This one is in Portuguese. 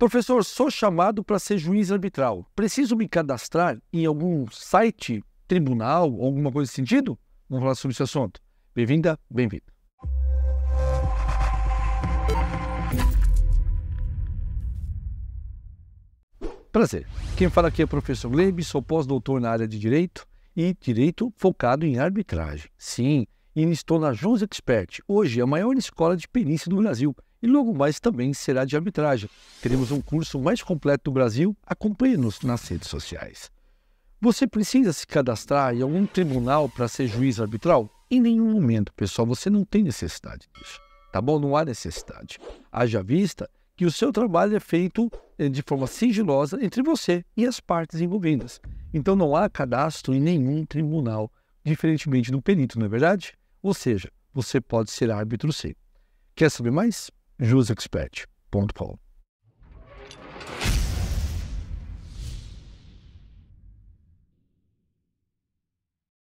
Professor, sou chamado para ser juiz arbitral. Preciso me cadastrar em algum site, tribunal, alguma coisa nesse sentido? Vamos falar sobre esse assunto. Bem-vinda, bem-vindo. Prazer. Quem fala aqui é o professor Glebe, sou pós-doutor na área de Direito e Direito focado em arbitragem. Sim, e estou na Jones Expert, hoje a maior escola de perícia do Brasil e logo mais também será de arbitragem. Teremos um curso mais completo do Brasil, acompanhe-nos nas redes sociais. Você precisa se cadastrar em algum tribunal para ser juiz arbitral? Em nenhum momento, pessoal, você não tem necessidade disso. Tá bom? Não há necessidade. Haja vista que o seu trabalho é feito eh, de forma sigilosa entre você e as partes envolvidas. Então não há cadastro em nenhum tribunal, diferentemente do perito, não é verdade? Ou seja, você pode ser árbitro sim. Quer saber mais? jusexpert.com.